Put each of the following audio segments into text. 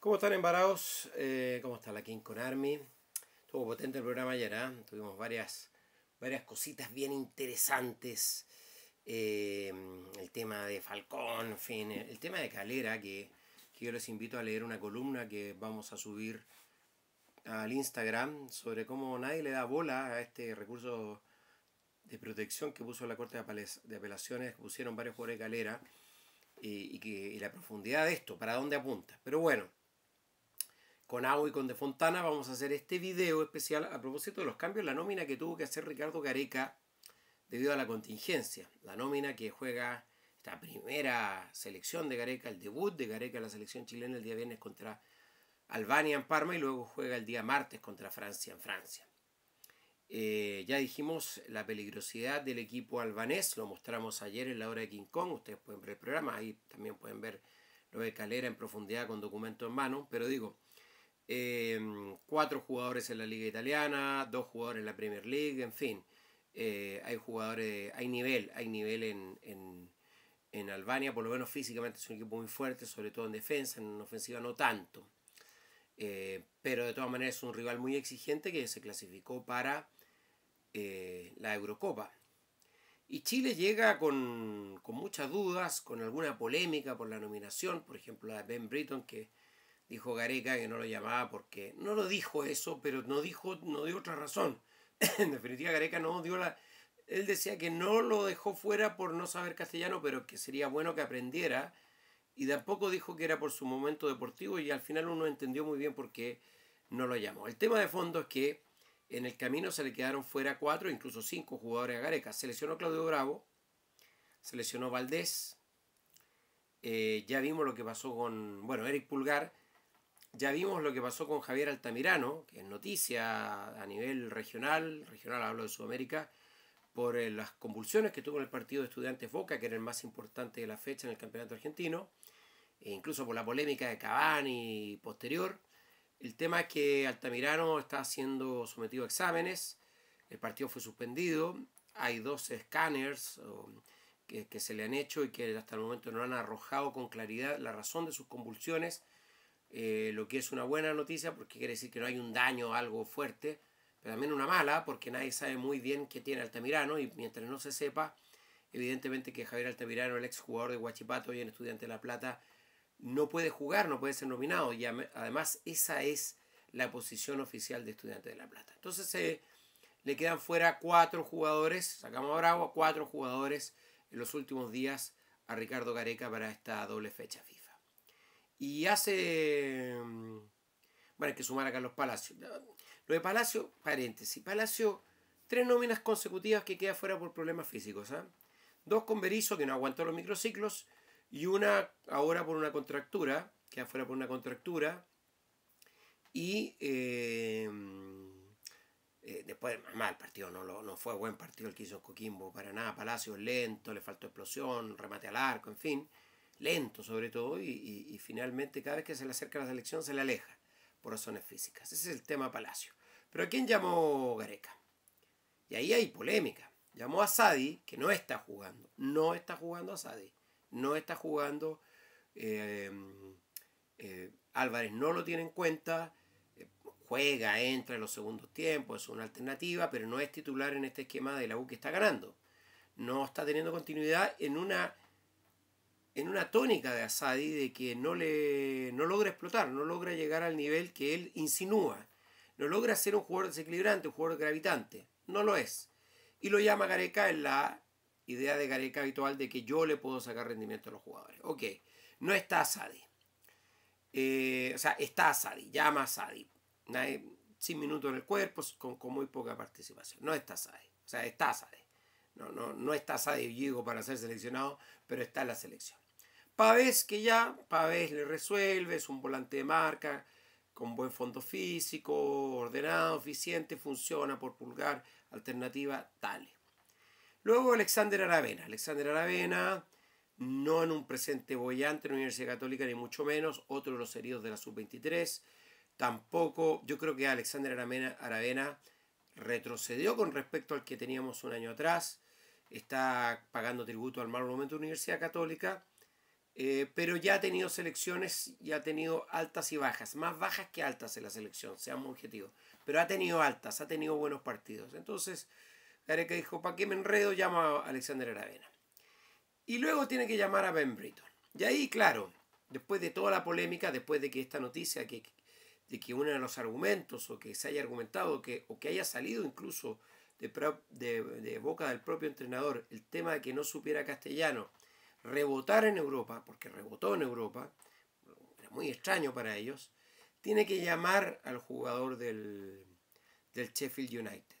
¿Cómo están embarados? Eh, ¿Cómo está la King con Army? Estuvo potente el programa ayer, ¿ah? Tuvimos varias, varias cositas bien interesantes. Eh, el tema de Falcón, en fin, el tema de Calera, que, yo les invito a leer una columna que vamos a subir al Instagram sobre cómo nadie le da bola a este recurso de protección que puso la Corte de Apelaciones, que pusieron varios jugadores de Calera, eh, que, y la profundidad de esto, para dónde apunta. Pero bueno con Agua y con De Fontana, vamos a hacer este video especial a propósito de los cambios la nómina que tuvo que hacer Ricardo Gareca debido a la contingencia. La nómina que juega esta primera selección de Gareca, el debut de Gareca en la selección chilena el día viernes contra Albania en Parma y luego juega el día martes contra Francia en Francia. Eh, ya dijimos la peligrosidad del equipo albanés, lo mostramos ayer en la hora de King Kong, ustedes pueden ver el programa, ahí también pueden ver lo de Calera en profundidad con documento en mano, pero digo, Em, cuatro jugadores en la liga italiana, dos jugadores en la Premier League, en fin, eh, hay jugadores, hay nivel, hay nivel en, en, Albania, por lo menos físicamente es un equipo muy fuerte, sobre todo en defensa, en ofensiva no tanto, eh, pero de todas maneras es un rival muy exigente que se clasificó para eh, la Eurocopa. Y Chile llega con, con, muchas dudas, con alguna polémica por la nominación, por ejemplo la de Ben Britton, que Dijo Gareca que no lo llamaba porque no lo dijo eso, pero no dijo, no dio otra razón. en definitiva, Gareca no dio la. Él decía que no lo dejó fuera por no saber castellano, pero que sería bueno que aprendiera. Y tampoco dijo que era por su momento deportivo y al final uno entendió muy bien por qué no lo llamó. El tema de fondo es que en el camino se le quedaron fuera cuatro, incluso cinco jugadores a Gareca. seleccionó Claudio Bravo, seleccionó Valdés. Eh, ya vimos lo que pasó con, bueno, Eric Pulgar ya vimos lo que pasó con Javier Altamirano, que es noticia a nivel regional, regional hablo de Sudamérica, por eh, las convulsiones que tuvo en el partido de estudiantes Boca, que era el más importante de la fecha en el campeonato argentino, e incluso por la polémica de Cavani posterior. El tema es que Altamirano está siendo sometido a exámenes, el partido fue suspendido, hay dos escáneres que, que se le han hecho y que hasta el momento no han arrojado con claridad la razón de sus convulsiones eh, lo que es una buena noticia porque quiere decir que no hay un daño algo fuerte, pero también una mala porque nadie sabe muy bien qué tiene Altamirano y mientras no se sepa, evidentemente que Javier Altamirano, el exjugador de Guachipato y en estudiante de La Plata, no puede jugar, no puede ser nominado y además esa es la posición oficial de estudiante de La Plata. Entonces eh, le quedan fuera cuatro jugadores, sacamos a Bravo, cuatro jugadores en los últimos días a Ricardo Gareca para esta doble fecha FIFA. Y hace. Mm, bueno, hay que sumar a los Palacios. Lo de Palacio, paréntesis. Palacio, tres nóminas consecutivas que queda fuera por problemas físicos. ¿ah? Dos con Berizzo, que no aguantó los microciclos. Y una ahora por una contractura. Queda fuera por una contractura. Y. Eh, eh, después, mal partido, no, no fue buen partido el que hizo Coquimbo para nada. Palacio lento, le faltó explosión, remate al arco, en fin lento sobre todo, y, finalmente cada vez que se le acerca la selección se le aleja por razones físicas. Ese es el tema Palacio. Pero ¿a quién llamó Gareca? Y ahí hay polémica. Llamó a Sadi, que no está jugando. No está jugando a Sadi. No está jugando. Eh, eh, Álvarez no lo tiene en cuenta. Eh, juega, entra en los segundos tiempos, es una alternativa, pero no es titular en este esquema de la U que está ganando. No está teniendo continuidad en una en una tónica de Asadi de que no, le, logra explotar, no logra llegar al nivel que él insinúa. No logra ser un jugador desequilibrante, un jugador gravitante. No lo es. Y lo llama Gareca en la idea de Gareca habitual de que yo le puedo sacar rendimiento a los jugadores. Ok, no está Asadi. Eh, o sea, está Asadi, llama Asadi. sin minutos en el cuerpo, con, muy poca participación. No está Asadi. O sea, está Asadi. No, no, no está Asadi Diego para ser seleccionado, pero está en la selección. Pavés que ya, Pavés le resuelve, es un volante de marca, con buen fondo físico, ordenado, eficiente, funciona por pulgar, alternativa, tal. Luego Alexander Aravena. Alexander Aravena, no en un presente bollante en la Universidad Católica, ni mucho menos, otro de los heridos de la sub-23. Tampoco, yo creo que Alexander Aravena, Aravena retrocedió con respecto al que teníamos un año atrás. Está pagando tributo al mal momento de la Universidad Católica eh, pero ya ha tenido selecciones y ha tenido altas y bajas, más bajas que altas en la selección, seamos objetivos. Pero ha tenido altas, ha tenido buenos partidos. Entonces, que dijo, ¿para qué me enredo? Llama a Alexander Aravena. Y luego tiene que llamar a Ben Britton. Y ahí, claro, después de toda la polémica, después de que esta noticia, que, de que uno de los argumentos, o que se haya argumentado, que, o que haya salido incluso de boca del propio entrenador, el tema de que no supiera castellano, rebotar en Europa, porque rebotó en Europa, era muy extraño para ellos, tiene que llamar al jugador del, del Sheffield United.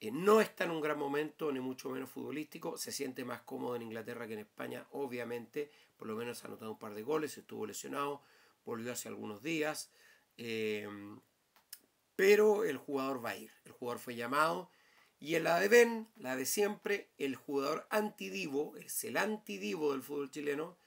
Eh, no está en un gran momento, ni mucho menos futbolístico, se siente más cómodo en Inglaterra que en España, obviamente, por lo menos ha anotado un par de goles, estuvo lesionado, volvió hace algunos días, eh, pero el jugador va a ir, el jugador fue llamado, y en la de Ben, la de siempre, el jugador antidivo, es el antidivo del fútbol chileno,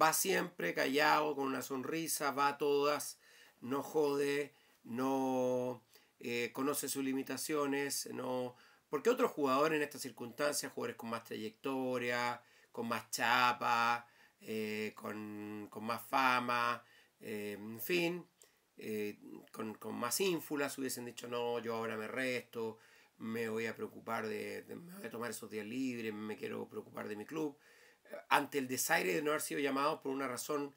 va siempre callado, con una sonrisa, va a todas, no jode, no eh, conoce sus limitaciones, no... Porque otro jugador en estas circunstancias, jugadores con más trayectoria, con más chapa, eh, con, más fama, eh, en fin, con, con más ínfulas, hubiesen dicho, no, yo ahora me resto, me voy a preocupar de, me voy a tomar esos días libres, me quiero preocupar de mi club, ante el desaire de no haber sido llamado por una razón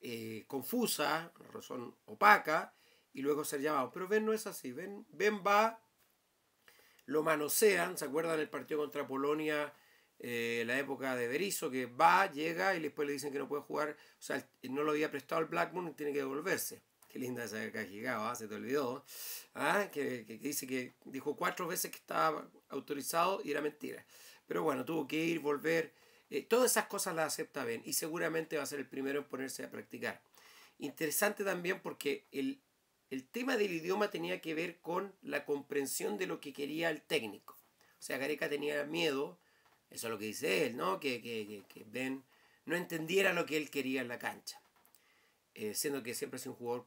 eh, confusa, una razón opaca, y luego ser llamado. Pero Ben no es así, Ben, ven va, lo manosean, ¿se acuerdan el partido contra Polonia? Eh, la época de Berizzo, que va, llega y después le dicen que no puede jugar, o sea, no lo había prestado al Blackburn y tiene que devolverse. Qué linda esa ha se te olvidó. ¿ah? Que, dice que dijo cuatro veces que estaba autorizado y era mentira. Pero bueno, tuvo que ir, volver. Eh, todas esas cosas las acepta Ben y seguramente va a ser el primero en ponerse a practicar. Interesante también porque el, tema del idioma tenía que ver con la comprensión de lo que quería el técnico. O sea, Gareca tenía miedo, eso es lo que dice él, ¿no? Que, que Ben no entendiera lo que él quería en la cancha. Eh, siendo que siempre es un jugador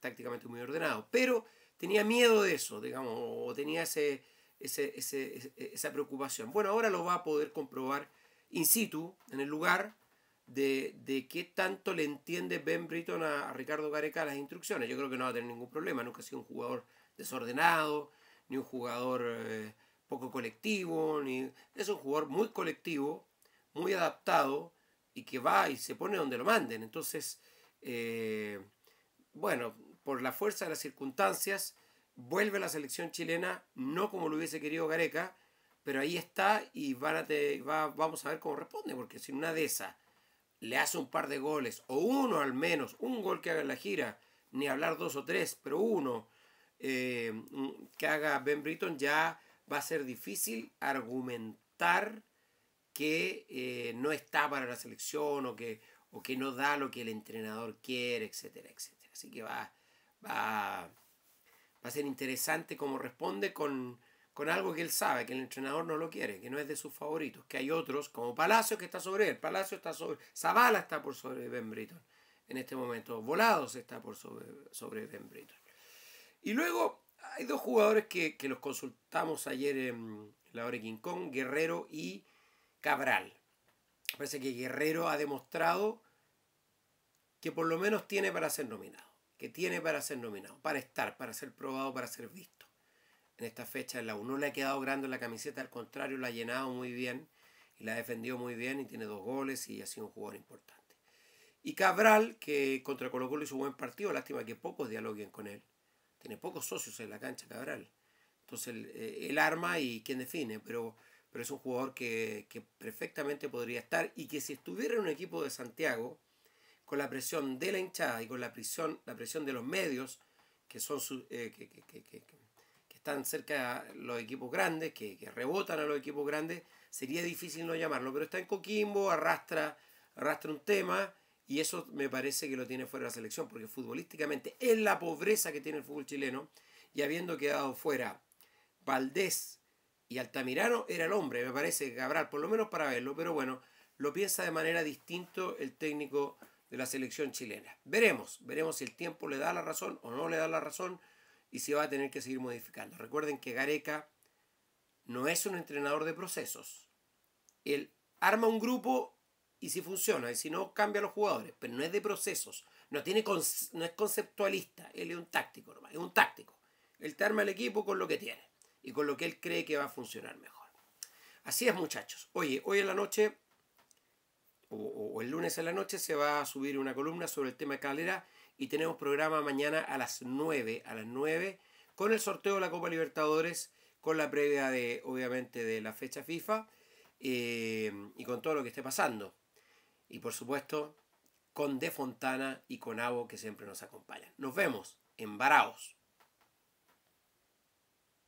tácticamente muy ordenado. Pero tenía miedo de eso, digamos, o tenía ese, esa preocupación. Bueno, ahora lo va a poder comprobar in situ, en el lugar, de, de, qué tanto le entiende Ben Britton a, Ricardo Gareca las instrucciones. Yo creo que no va a tener ningún problema. Nunca ha sido un jugador desordenado, ni un jugador eh, poco colectivo. Ni... Es un jugador muy colectivo, muy adaptado y que va y se pone donde lo manden. Entonces, eh, bueno, por la fuerza de las circunstancias, vuelve a la selección chilena, no como lo hubiese querido Gareca, pero ahí está y va, vamos a ver cómo responde, porque si una de esas le hace un par de goles, o uno al menos, un gol que haga en la gira, ni hablar dos o tres, pero uno eh, mm, que haga Ben Britton, ya va a ser difícil argumentar que eh, no está para la selección o que, o que no da lo que el entrenador quiere, etcétera, etcétera. Así que va, va, a ser interesante cómo responde con, con algo que él sabe, que el entrenador no lo quiere, que no es de sus favoritos, que hay otros, como Palacio que está sobre él, Palacio está sobre, Zavala está por sobre Ben Britton en este momento, Volados está por sobre, Ben Britton. Y luego hay dos jugadores que, que los consultamos ayer en la hora de King Kong, Guerrero y Cabral. Parece que Guerrero ha demostrado que por lo menos tiene para ser nominado, que tiene para ser nominado, para estar, para ser probado, para ser visto. En esta fecha la No le ha quedado grande la camiseta, al contrario, la ha llenado muy bien y la ha defendido muy bien y tiene dos goles y ha sido un jugador importante. Y Cabral, que contra Colo Colo hizo un buen partido, lástima que pocos dialoguen con él. Tiene pocos socios en la cancha, Cabral. Entonces el eh, arma y quien define, pero pero es un jugador que, perfectamente podría estar y que si estuviera en un equipo de Santiago, con la presión de la hinchada y con la presión, la presión de los medios, que, son su, eh, que, están cerca de los equipos grandes, que, rebotan a los equipos grandes, sería difícil no llamarlo, pero está en Coquimbo, arrastra, arrastra un tema y eso me parece que lo tiene fuera la selección, porque futbolísticamente, es la pobreza que tiene el fútbol chileno y habiendo quedado fuera Valdés, y Altamirano era el hombre, me parece, Cabral, por lo menos para verlo, pero bueno, lo piensa de manera distinta el técnico de la selección chilena. Veremos, veremos si el tiempo le da la razón o no le da la razón y si va a tener que seguir modificando. Recuerden que Gareca no es un entrenador de procesos. Él arma un grupo y si funciona, y si no, cambia a los jugadores, pero no es de procesos, no, tiene no es conceptualista, él es un táctico, es un táctico. Él te arma el equipo con lo que tiene y con lo que él cree que va a funcionar mejor. Así es muchachos. Oye, hoy en la noche o, el lunes en la noche se va a subir una columna sobre el tema de Calera y tenemos programa mañana a las 9, a las 9 con el sorteo de la Copa Libertadores, con la previa de obviamente de la fecha FIFA eh, y con todo lo que esté pasando. Y por supuesto, con De Fontana y con Avo que siempre nos acompañan. Nos vemos en Baraos